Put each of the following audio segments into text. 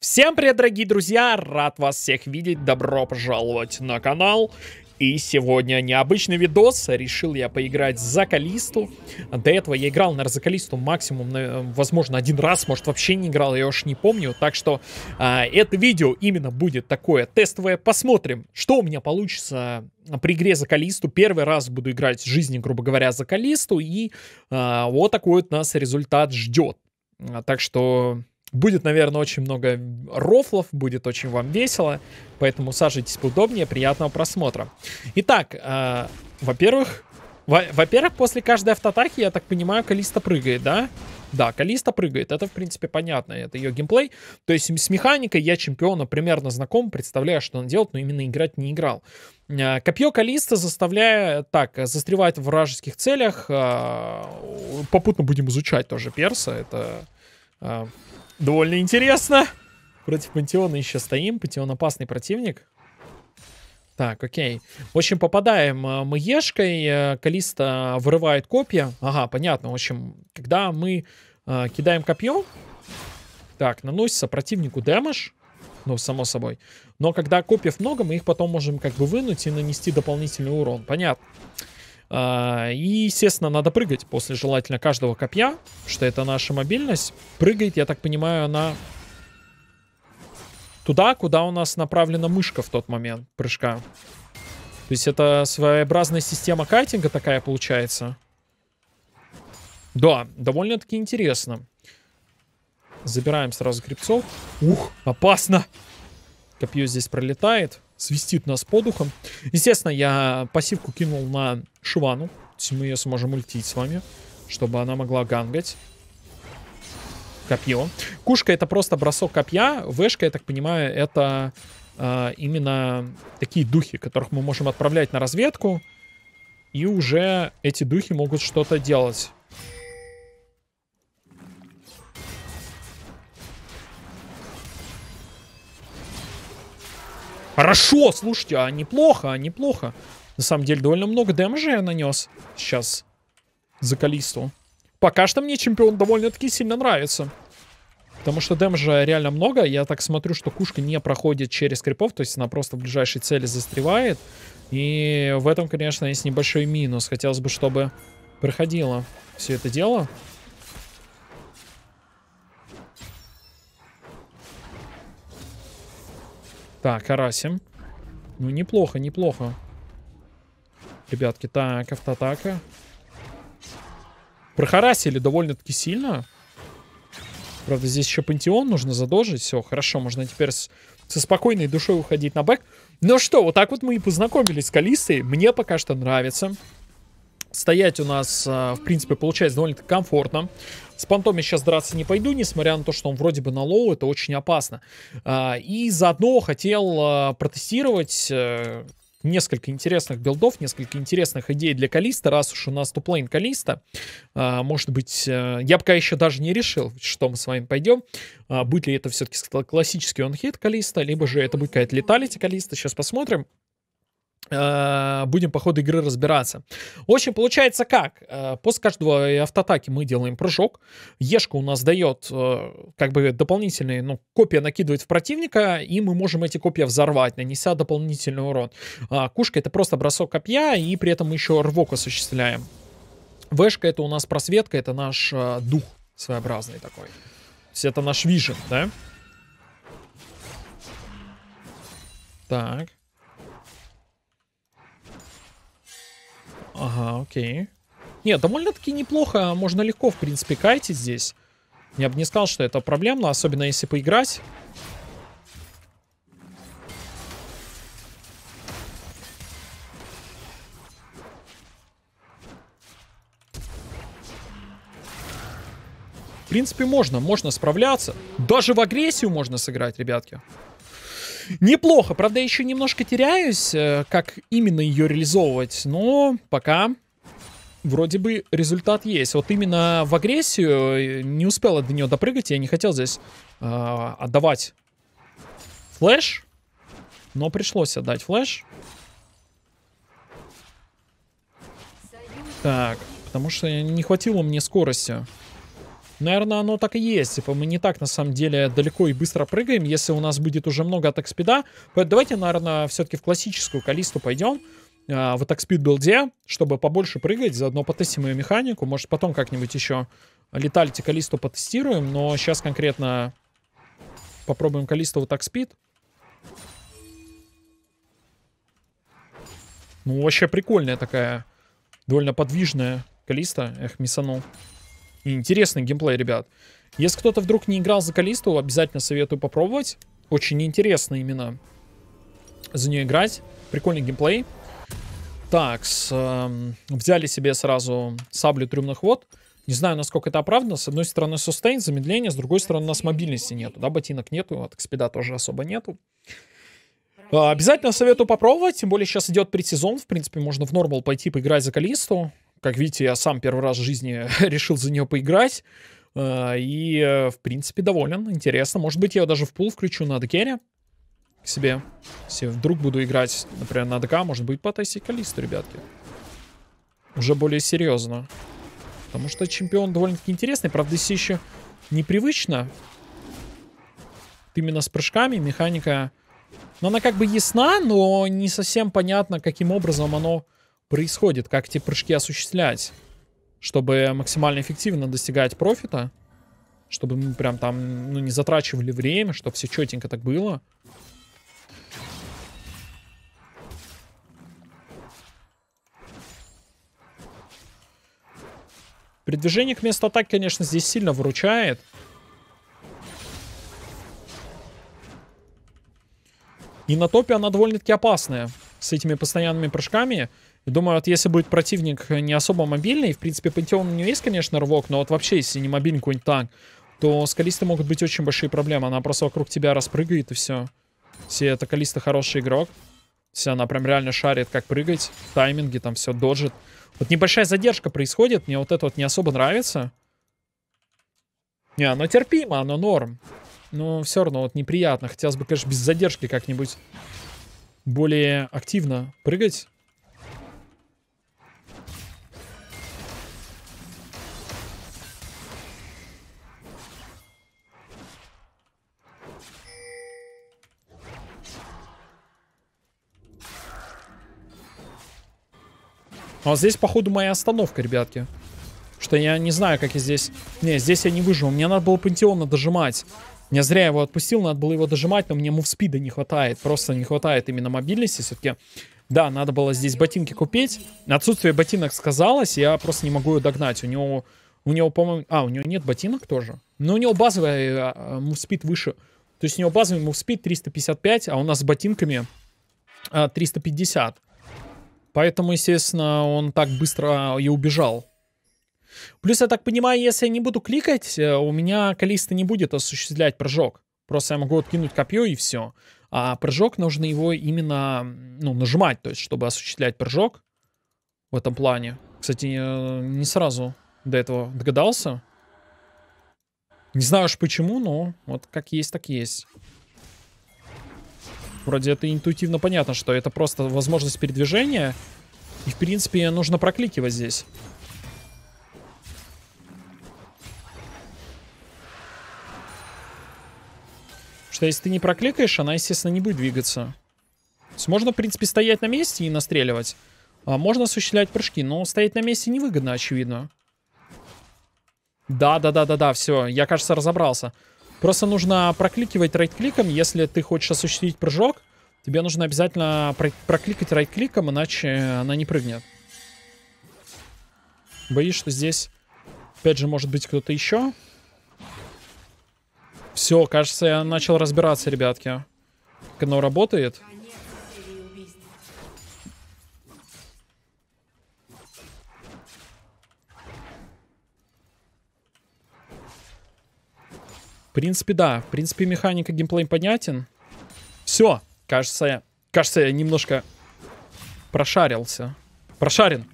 Всем привет, дорогие друзья! Рад вас всех видеть. Добро пожаловать на канал. И сегодня необычный видос. Решил я поиграть за Калисту. До этого я играл, на за Калисту максимум, возможно, один раз. Может, вообще не играл, я уж не помню. Так что э, это видео именно будет такое тестовое. Посмотрим, что у меня получится при игре за Калисту. Первый раз буду играть в жизни, грубо говоря, за Калисту. И э, вот такой вот нас результат ждет. А, так что Будет, наверное, очень много рофлов, будет очень вам весело, поэтому сажитесь поудобнее, приятного просмотра. Итак, э, во-первых, во-первых, после каждой автоатаки, я так понимаю, Калиста прыгает, да? Да, Калиста прыгает, это, в принципе, понятно, это ее геймплей. То есть с механикой я чемпиона примерно знаком, представляю, что он делает, но именно играть не играл. Э, копье Калиста заставляет, так, застревает в вражеских целях. Э, попутно будем изучать тоже перса, это э, Довольно интересно. Против Пантеона еще стоим. Пантеон опасный противник. Так, окей. В общем, попадаем э, мы ешкой. Э, Калиста вырывает копья. Ага, понятно. В общем, когда мы э, кидаем копье... Так, наносится противнику дэмэдж. Ну, само собой. Но когда копьев много, мы их потом можем как бы вынуть и нанести дополнительный урон. Понятно. А, и, естественно, надо прыгать после желательно каждого копья, что это наша мобильность. Прыгает, я так понимаю, она туда, куда у нас направлена мышка в тот момент прыжка. То есть это своеобразная система кайтинга такая получается. Да, довольно-таки интересно. Забираем сразу грибцов. Ух, опасно! Копье здесь пролетает свистит нас под ухом. Естественно, я пассивку кинул на Шивану. Мы ее сможем ультить с вами, чтобы она могла гангать. Копье. Кушка это просто бросок копья. Вэшка, я так понимаю, это э, именно такие духи, которых мы можем отправлять на разведку. И уже эти духи могут что-то делать. Хорошо, слушайте, а неплохо, а неплохо. На самом деле довольно много демжа я нанес сейчас за Калисту. Пока что мне чемпион довольно-таки сильно нравится. Потому что демжа реально много. Я так смотрю, что кушка не проходит через крипов. То есть она просто в ближайшей цели застревает. И в этом, конечно, есть небольшой минус. Хотелось бы, чтобы проходило все это дело. Так, карасим. Ну, неплохо, неплохо. Ребятки, так, автоатака. Прохарасили довольно-таки сильно. Правда, здесь еще пантеон нужно задолжить. Все, хорошо, можно теперь с, со спокойной душой уходить на бэк. Ну что, вот так вот мы и познакомились с Калистой. Мне пока что нравится. Стоять у нас, а, в принципе, получается довольно-таки комфортно. С понтом я сейчас драться не пойду, несмотря на то, что он вроде бы на лоу, это очень опасно. А, и заодно хотел а, протестировать э, несколько интересных билдов, несколько интересных идей для Калиста, раз уж у нас туплейн Калиста. Может быть, э, я пока еще даже не решил, что мы с вами пойдем. Будет ли это все-таки классический онхит Калиста, либо же это будет какая-то леталити Калиста. Сейчас посмотрим. Э, будем по ходу игры разбираться. В общем, получается как? Э, после каждого автоатаки мы делаем прыжок. Ешка у нас дает э, как бы дополнительные, ну, копия накидывает в противника, и мы можем эти копья взорвать, нанеся дополнительный урон. А, кушка это просто бросок копья, и при этом мы еще рвок осуществляем. Вэшка это у нас просветка, это наш дух своеобразный такой. То есть это наш вижен, да? Так. Ага, окей. Нет, довольно-таки неплохо. Можно легко, в принципе, кайтить здесь. Я бы не сказал, что это проблемно, особенно если поиграть. В принципе, можно. Можно справляться. Даже в агрессию можно сыграть, ребятки. Неплохо, правда, я еще немножко теряюсь, э, как именно ее реализовывать, но пока вроде бы результат есть. Вот именно в агрессию э, не успела до нее допрыгать, я не хотел здесь э, отдавать флэш, но пришлось отдать флэш. Так, потому что не хватило мне скорости. Наверное, оно так и есть. Типа, мы не так, на самом деле, далеко и быстро прыгаем, если у нас будет уже много атакспида, Поэтому давайте, наверное, все-таки в классическую калисту пойдем э, а, в атакспид спид билде, чтобы побольше прыгать, заодно потестим ее механику. Может, потом как-нибудь еще летальти калисту потестируем, но сейчас конкретно попробуем калисту в атакспид. Ну, вообще прикольная такая, довольно подвижная калиста. Эх, мисанул интересный геймплей, ребят. Если кто-то вдруг не играл за Калисту, обязательно советую попробовать. Очень интересно именно за нее играть. Прикольный геймплей. Так, с, э, взяли себе сразу саблю трюмных вод. Не знаю, насколько это оправдано. С одной стороны, сустейн, замедление. С другой стороны, у нас мобильности нету. Да, ботинок нету, от экспеда тоже особо нету. А, обязательно советую попробовать. Тем более сейчас идет предсезон. В принципе, можно в нормал пойти поиграть за Калисту. Как видите, я сам первый раз в жизни решил за нее поиграть. Э, и, э, в принципе, доволен. Интересно. Может быть, я ее даже в пул включу на декере к себе. Если вдруг буду играть, например, на ДК, может быть, потестить Калисту, ребятки. Уже более серьезно. Потому что чемпион довольно-таки интересный. Правда, здесь еще непривычно. Именно с прыжками механика... Но она как бы ясна, но не совсем понятно, каким образом оно происходит, как эти прыжки осуществлять, чтобы максимально эффективно достигать профита, чтобы мы ну, прям там ну, не затрачивали время, чтобы все четенько так было. Передвижение к месту атак, конечно, здесь сильно выручает. И на топе она довольно-таки опасная. С этими постоянными прыжками. Думаю, вот если будет противник не особо мобильный, в принципе, Пантеон у него есть, конечно, рвок, но вот вообще, если не мобильный какой-нибудь танк, то с Калистой могут быть очень большие проблемы. Она просто вокруг тебя распрыгает и все. Все, это Калиста хороший игрок. Все, она прям реально шарит, как прыгать, тайминги там все доджит. Вот небольшая задержка происходит, мне вот это вот не особо нравится. Не, оно терпимо, оно норм. Но все равно вот неприятно. Хотелось бы, конечно, без задержки как-нибудь более активно прыгать. А здесь, походу, моя остановка, ребятки. Что я не знаю, как я здесь... Не, здесь я не выживу. Мне надо было Пантеона дожимать. Не зря его отпустил, надо было его дожимать, но мне мувспида не хватает. Просто не хватает именно мобильности все-таки. Да, надо было здесь ботинки купить. Отсутствие ботинок сказалось, я просто не могу ее догнать. У него, у него по-моему... А, у него нет ботинок тоже? Но ну, у него базовый э, а, мувспид выше. То есть у него базовый мувспид 355, а у нас с ботинками 350. А, Поэтому, естественно, он так быстро а, и убежал. Плюс, я так понимаю, если я не буду кликать, э, у меня Калиста не будет осуществлять прыжок. Просто я могу откинуть копье и все. А прыжок нужно его именно ну, нажимать, то есть, чтобы осуществлять прыжок в этом плане. Кстати, э, не сразу до этого догадался. Не знаю уж почему, но вот как есть, так есть. Вроде это интуитивно понятно, что это просто возможность передвижения. И, в принципе, нужно прокликивать здесь. Что если ты не прокликаешь, она, естественно, не будет двигаться. То есть можно, в принципе, стоять на месте и настреливать. А можно осуществлять прыжки, но стоять на месте невыгодно, очевидно. Да-да-да-да-да, все, я, кажется, разобрался. Просто нужно прокликивать райт-кликом, если ты хочешь осуществить прыжок, тебе нужно обязательно про прокликать райт-кликом, иначе она не прыгнет. Боюсь, что здесь, опять же, может быть кто-то еще. Все, кажется, я начал разбираться, ребятки, как оно работает. В принципе, да. В принципе, механика геймплей понятен. Все. Кажется, я... Кажется, я немножко прошарился. Прошарен.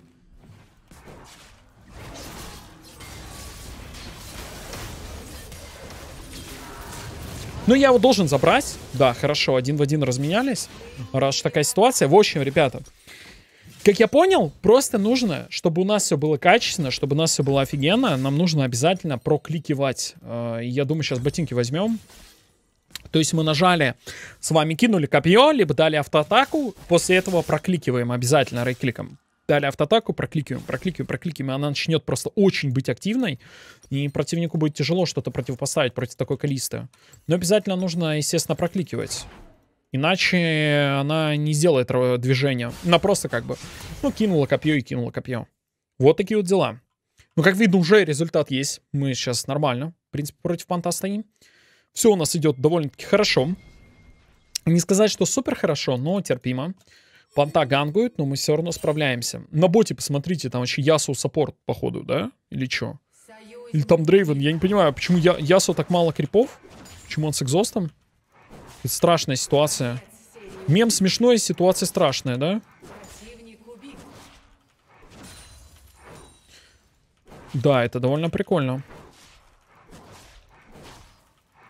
Ну, я его должен забрать. Да, хорошо, один в один разменялись. Раз такая ситуация. В общем, ребята, как я понял, просто нужно, чтобы у нас все было качественно, чтобы у нас все было офигенно, нам нужно обязательно прокликивать. Э, я думаю, сейчас ботинки возьмем. То есть мы нажали, с вами кинули копье, либо дали автоатаку, после этого прокликиваем обязательно рейкликом. Дали автоатаку, прокликиваем, прокликиваем, прокликиваем, она начнет просто очень быть активной, и противнику будет тяжело что-то противопоставить против такой калисты. Но обязательно нужно, естественно, прокликивать. Иначе она не сделает движения. Она просто как бы, ну, кинула копье и кинула копье. Вот такие вот дела. Ну, как видно, уже результат есть. Мы сейчас нормально, в принципе, против понта стоим. Все у нас идет довольно-таки хорошо. Не сказать, что супер хорошо, но терпимо. Понта гангует, но мы все равно справляемся. На боте, посмотрите, там вообще Ясу саппорт, походу, да? Или что? Или там Дрейвен, я не понимаю, почему я, Ясу так мало крипов? Почему он с экзостом? Страшная ситуация. Мем смешной, ситуация страшная, да? Да, это довольно прикольно.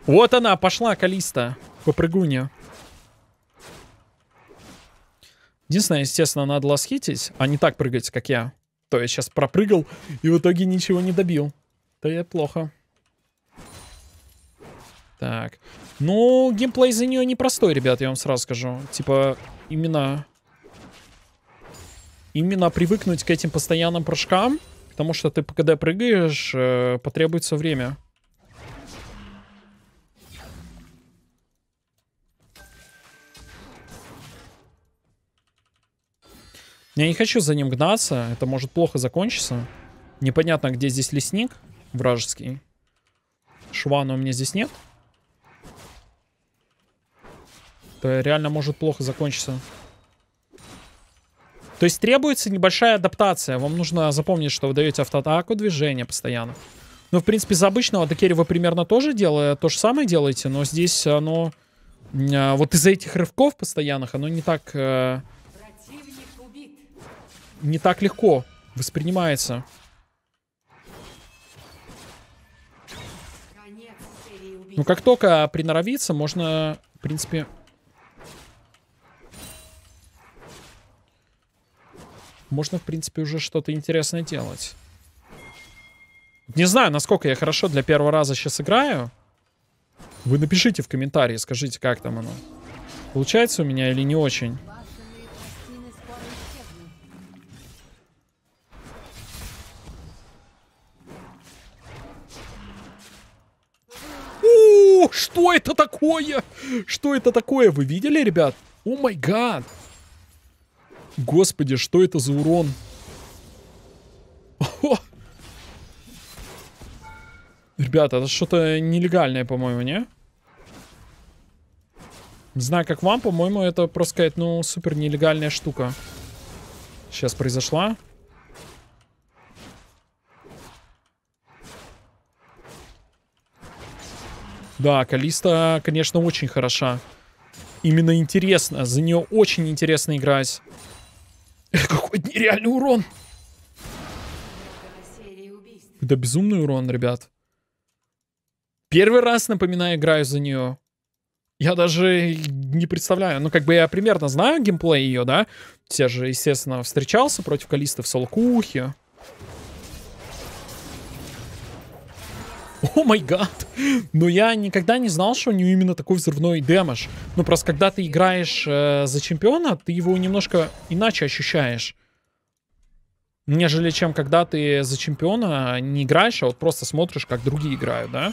Вот она, пошла Калиста. Попрыгунья. Единственное, естественно, надо ласхитить, а не так прыгать, как я. То я сейчас пропрыгал и в итоге ничего не добил. Да я плохо. Так. Ну, геймплей за нее непростой, ребят, я вам сразу скажу. Типа, именно... Именно привыкнуть к этим постоянным прыжкам, потому что ты, когда прыгаешь, э, потребуется время. Я не хочу за ним гнаться, это может плохо закончиться. Непонятно, где здесь лесник вражеский. Швана у меня здесь нет. то реально может плохо закончиться. То есть требуется небольшая адаптация. Вам нужно запомнить, что вы даете автоатаку, движения постоянно. Ну, в принципе, за обычного докерри вы примерно тоже делаете, то же самое делаете, но здесь оно... А, вот из-за этих рывков постоянных оно не так... Э, не так легко воспринимается. Ну, как только приноровиться, можно, в принципе, можно, в принципе, уже что-то интересное делать. Не знаю, насколько я хорошо для первого раза сейчас играю. Вы напишите в комментарии, скажите, как там оно. Получается у меня или не очень? О, что это такое? Что это такое? Вы видели, ребят? О май гад! Господи, что это за урон? О! Ребята, это что-то нелегальное, по-моему, не? Не знаю, как вам, по-моему, это просто сказать, ну, супер нелегальная штука. Сейчас произошла. Да, Калиста, конечно, очень хороша. Именно интересно. За нее очень интересно играть. Какой нереальный урон. Да безумный урон, ребят. Первый раз, напоминаю, играю за нее. Я даже не представляю. Ну, как бы я примерно знаю геймплей ее, да? Все же, естественно, встречался против Калисты в Солкухе. о май гад. Но я никогда не знал, что у него именно такой взрывной демаж. Ну, просто когда ты играешь э, за чемпиона, ты его немножко иначе ощущаешь. Нежели чем когда ты за чемпиона не играешь, а вот просто смотришь, как другие играют, да?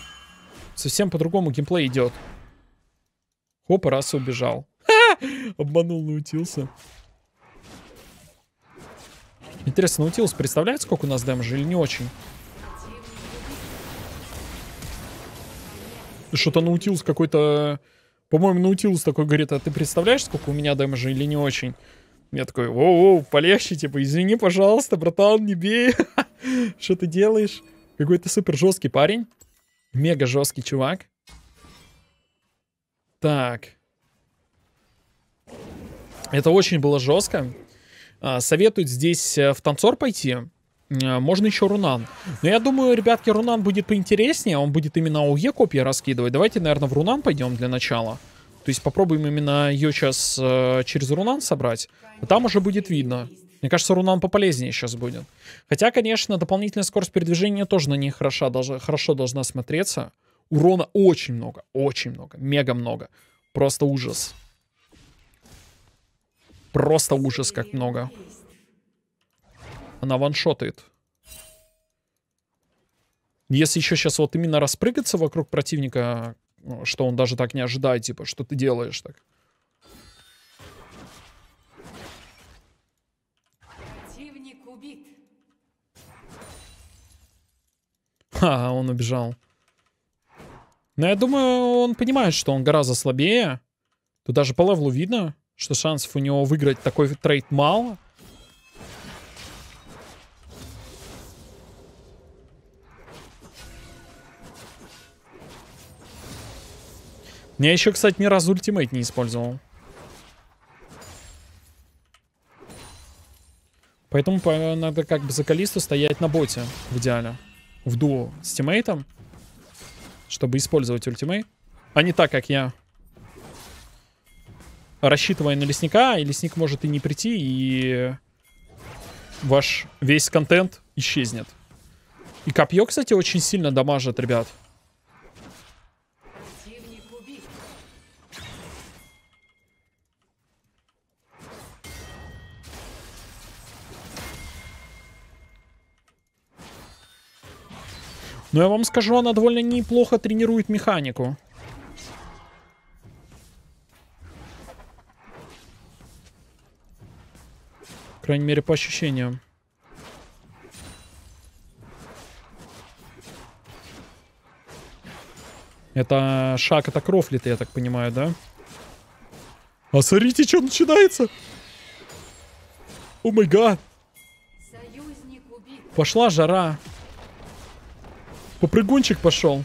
Совсем по-другому геймплей идет. Хоп, раз убежал. Обманул, научился. Интересно, научился? представляет, сколько у нас дэмэджа или не очень? что-то наутилус какой-то... По-моему, наутилус такой говорит, а ты представляешь, сколько у меня дэмэджа или не очень? Я такой, о, воу полегче, типа, извини, пожалуйста, братан, не бей. Что ты делаешь? Какой-то супер жесткий парень. Мега жесткий чувак. Так. Это очень было жестко. А, советуют здесь э, в танцор пойти. Э, можно еще Рунан. Но я думаю, ребятки, Рунан будет поинтереснее. Он будет именно АУЕ копии раскидывать. Давайте, наверное, в Рунан пойдем для начала. То есть попробуем именно ее сейчас э, через Рунан собрать. там уже будет видно. Мне кажется, Рунан пополезнее сейчас будет. Хотя, конечно, дополнительная скорость передвижения тоже на ней хороша, даже, хорошо должна смотреться. Урона очень много, очень много, мега много. Просто ужас. Просто ужас, как много. Она ваншотает. Если еще сейчас вот именно распрыгаться вокруг противника, что он даже так не ожидает, типа, что ты делаешь так. Противник убит. Ха, он убежал. Но я думаю, он понимает, что он гораздо слабее. Тут даже по левлу видно, что шансов у него выиграть такой трейд мало. Я еще, кстати, ни разу ультимейт не использовал. Поэтому надо как бы за Калисту стоять на боте в идеале. В дуо с тиммейтом. Чтобы использовать ультимейт. А не так, как я. Рассчитывая на лесника, и лесник может и не прийти, и ваш весь контент исчезнет. И копье, кстати, очень сильно дамажит, ребят. Но ну, я вам скажу, она довольно неплохо тренирует механику. крайней мере, по ощущениям. Это шаг, это крофлит, я так понимаю, да? А смотрите, что начинается! О май гад! Пошла жара. Попрыгунчик пошел.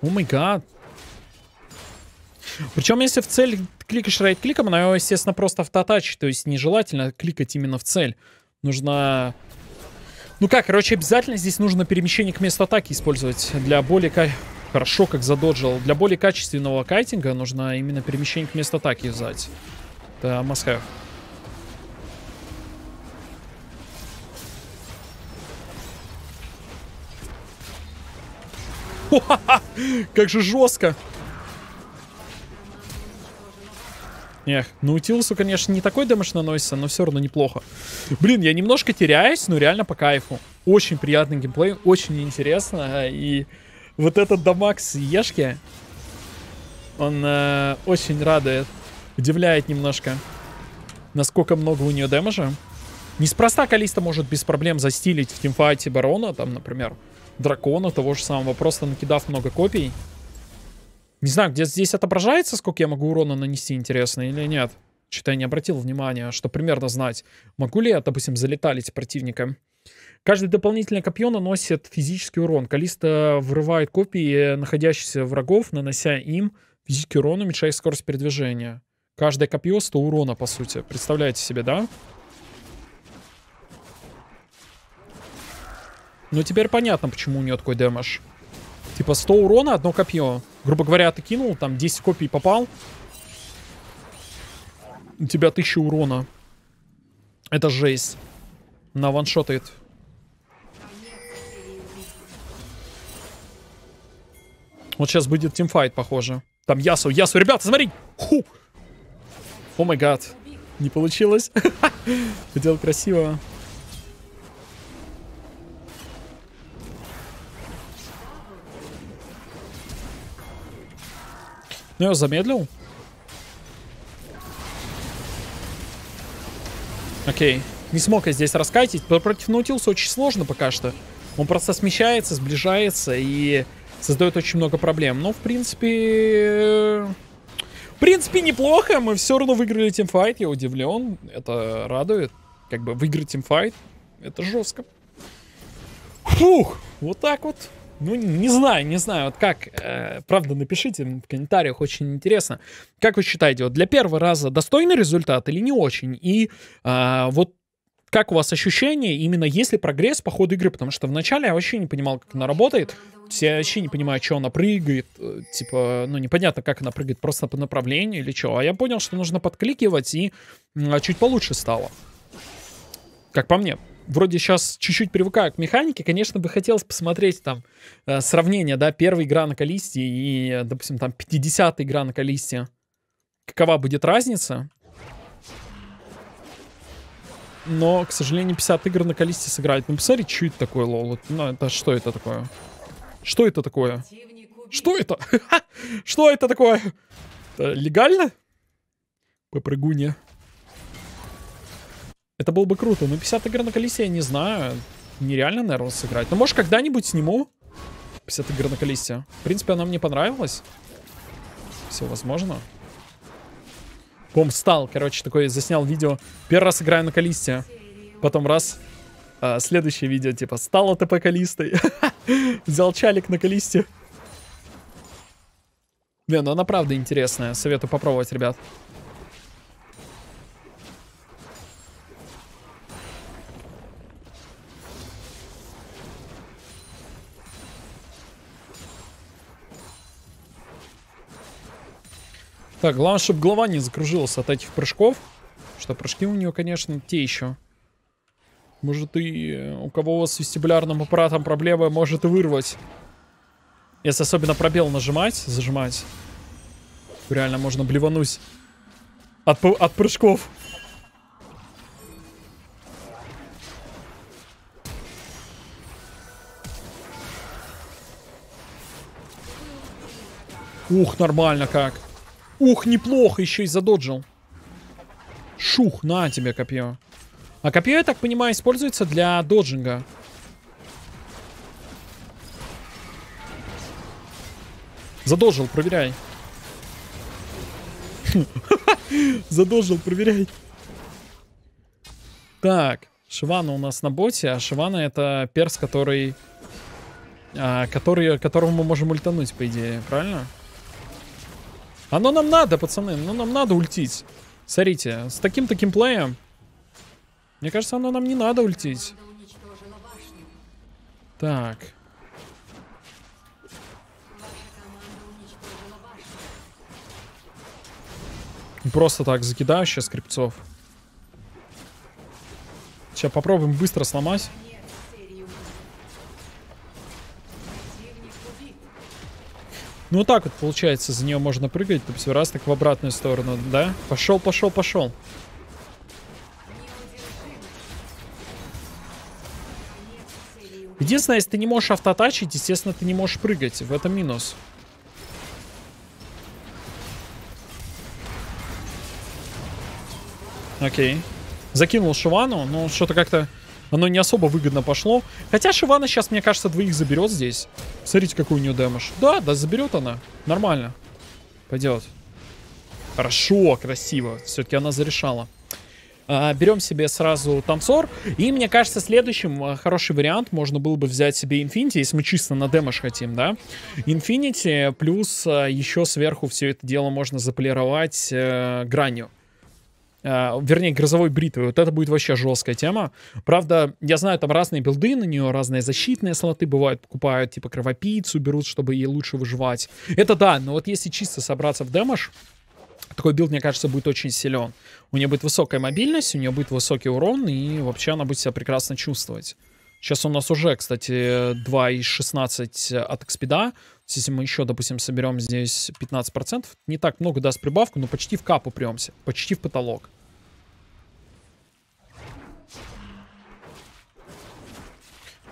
О май гад. Причем, если в цель кликаешь райт-кликом, она его, естественно, просто автотачит. То есть нежелательно кликать именно в цель. Нужно... Ну как, короче, обязательно здесь нужно перемещение к месту атаки использовать для более... Хорошо, как задоджил. Для более качественного кайтинга нужно именно перемещение к месту атаки взять. Это must have. Как же жестко. Эх, наутилусу, конечно, не такой дэмэдж наносится, но все равно неплохо. Блин, я немножко теряюсь, но реально по кайфу. Очень приятный геймплей, очень интересно. А, и вот этот дамаг с Ешки, он э, очень радует. Удивляет немножко, насколько много у нее дэмэджа. Неспроста Калиста может без проблем застилить в тимфайте Барона, там, например, дракона того же самого, просто накидав много копий. Не знаю, где здесь отображается, сколько я могу урона нанести, интересно, или нет. Что-то я не обратил внимания, что примерно знать, могу ли я, допустим, залетать противника. Каждое дополнительное копье наносит физический урон. Калиста вырывает копии находящихся врагов, нанося им физический урон, уменьшая скорость передвижения. Каждое копье 100 урона, по сути. Представляете себе, да? Ну теперь понятно, почему у нее такой дэмэдж. Типа 100 урона, одно копье. Грубо говоря, ты кинул, там 10 копий попал. У тебя 1000 урона. Это жесть. На ваншотает. Вот сейчас будет тимфайт, похоже. Там Ясу, Ясу, ребята, смотри! Ху! О май гад. Не получилось. Хотел красиво. Ну, я замедлил. Окей. Не смог я здесь раскатить. Против Наутилуса очень сложно пока что. Он просто смещается, сближается и создает очень много проблем. Но, ну, в принципе... В принципе, неплохо. Мы все равно выиграли тимфайт. Я удивлен. Это радует. Как бы выиграть тимфайт. Это жестко. Фух. Вот так вот. Ну, не знаю, не знаю, вот как, э, правда, напишите в комментариях, очень интересно. Как вы считаете, вот для первого раза достойный результат или не очень? И э, вот как у вас ощущение, именно есть ли прогресс по ходу игры? Потому что вначале я вообще не понимал, как она работает. все вообще не понимаю, что она прыгает. Э, типа, ну, непонятно, как она прыгает, просто по направлению или что. А я понял, что нужно подкликивать, и чуть получше стало. Как по мне вроде сейчас чуть-чуть привыкаю к механике, конечно, бы хотелось посмотреть там э, сравнение, да, первой игра на Калисте и, допустим, там 50 игра на Калисте. Какова будет разница? Но, к сожалению, 50 игр на Калисте сыграть. Ну, посмотри, что это такое, лол. Ну, это что это такое? Что это такое? Что это? что это такое? Это легально? Попрыгунья. Это было бы круто. Но ну, 50 игр на колесе я не знаю. Нереально, наверное, сыграть. Но ну, может когда-нибудь сниму 50 игр на колесе. В принципе, она мне понравилась. Все возможно. Бом стал, короче, такой заснял видео. Первый раз играю на колесе, Потом раз. А, следующее видео, типа, стал АТП колистой, Взял чалик на Калисте. Не, ну она правда интересная. Советую попробовать, ребят. Так, главное, чтобы голова не закружилась от этих прыжков. Что прыжки у нее, конечно, те еще. Может и э, у кого с вестибулярным аппаратом проблемы, может и вырвать. Если особенно пробел нажимать, зажимать, реально можно блевануть от, от прыжков. Ух, нормально как. Ух, неплохо, еще и задоджил. Шух, на тебе копье. А копье, я так понимаю, используется для доджинга. Задолжил, проверяй. Задолжил, проверяй. Так, Шивана у нас на боте, а Шивана это перс, который... А, который которого мы можем ультануть, по идее, правильно? Правильно. Оно нам надо, пацаны. Ну, нам надо ультить. Смотрите, с таким таким плеем, Мне кажется, оно нам не надо ультить. Так. Просто так закидаю сейчас скрипцов. Сейчас попробуем быстро сломать. Ну, вот так вот получается, за нее можно прыгать, то есть раз, так в обратную сторону, да? Пошел, пошел, пошел. Единственное, если ты не можешь автотачить, естественно, ты не можешь прыгать. В этом минус. Окей. Закинул Шивану, но что-то как-то... Оно не особо выгодно пошло. Хотя Шивана сейчас, мне кажется, двоих заберет здесь. Смотрите, какой у нее дэмэдж. Да, да, заберет она. Нормально. Пойдет. Хорошо, красиво. Все-таки она зарешала. А, Берем себе сразу танцор. И мне кажется, следующим а, хороший вариант можно было бы взять себе Инфинити, если мы чисто на демош хотим, да. Инфинити плюс а, еще сверху все это дело можно заполировать э, гранью. Э, вернее, грозовой бритвой. Вот это будет вообще жесткая тема. Правда, я знаю, там разные билды, на нее разные защитные слоты бывают, покупают, типа, кровопийцу берут, чтобы ей лучше выживать. Это да, но вот если чисто собраться в демаш, такой билд, мне кажется, будет очень силен. У нее будет высокая мобильность, у нее будет высокий урон, и вообще она будет себя прекрасно чувствовать. Сейчас у нас уже, кстати, 2 из 16 от экспеда. Если мы еще, допустим, соберем здесь 15%, не так много даст прибавку, но почти в капу упремся, почти в потолок.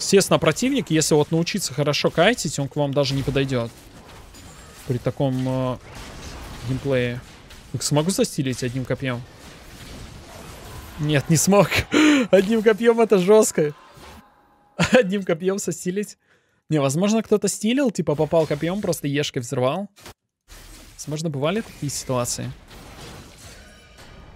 Естественно, противник, если вот научиться хорошо кайтить, он к вам даже не подойдет. При таком э, геймплее. Так смогу застилить одним копьем? Нет, не смог. Одним копьем это жестко. Одним копьем состилить. Не, возможно, кто-то стилил, типа попал копьем, просто ешкой взорвал. Возможно, бывали такие ситуации.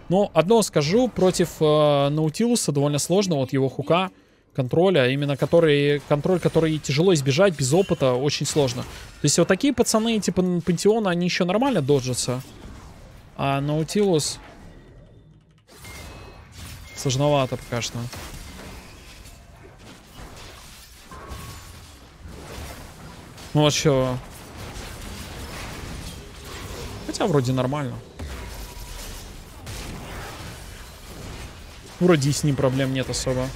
Но одно скажу, против э, Наутилуса довольно сложно, вот его хука контроля, а именно который, контроль, который тяжело избежать, без опыта, очень сложно. То есть вот такие пацаны, типа Пантеона, они еще нормально доджатся. А Наутилус... Сложновато пока что. Ну а чё? Хотя вроде нормально. Вроде и с ним проблем нет особо.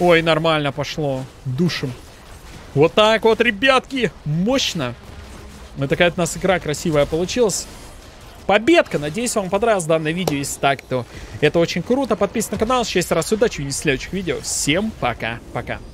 Ой, нормально пошло. Душим. Вот так вот, ребятки. Мощно. Ну, такая у нас игра красивая получилась. Победка! Надеюсь, вам понравилось данное видео. Если так, то это очень круто. Подписывайтесь на канал. Шесть раз удачи. И в следующих видео. Всем пока-пока.